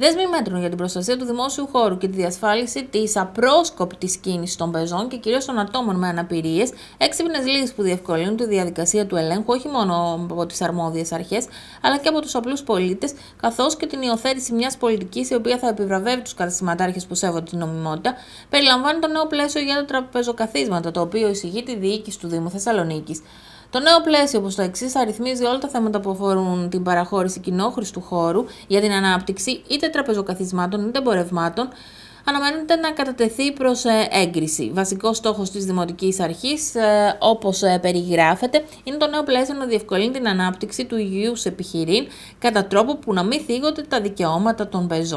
Δέσμοι μέτρων για την προστασία του δημόσιου χώρου και τη διασφάλιση της απρόσκοπτης κίνησης των πεζών και κυρίως των ατόμων με αναπηρίες, έξυπνες λύσεις που διευκολύνουν τη διαδικασία του ελέγχου όχι μόνο από τις αρμόδιες αρχές, αλλά και από τους απλούς πολίτες, καθώς και την υιοθέτηση μιας πολιτικής η οποία θα επιβραβεύει τους καταστηματάρχες που σέβονται την νομιμότητα, περιλαμβάνει το νέο πλαίσιο για τα τραπεζοκαθίσματα, το οποίο εισηγεί τη διοίκηση του Δήμου Θεσσαλονίκης. Το νέο πλαίσιο όπως το εξής θα όλα τα θέματα που αφορούν την παραχώρηση κοινόχρηστου χώρου για την ανάπτυξη είτε τραπεζοκαθισμάτων είτε εμπορευμάτων, αναμένεται να κατατεθεί προς ε, έγκριση. Βασικός στόχος της Δημοτικής Αρχής, ε, όπως ε, περιγράφεται, είναι το νέο πλαίσιο να διευκολύνει την ανάπτυξη του υγιούς επιχειρήν κατά τρόπο που να μην θίγονται τα δικαιώματα των πεζών.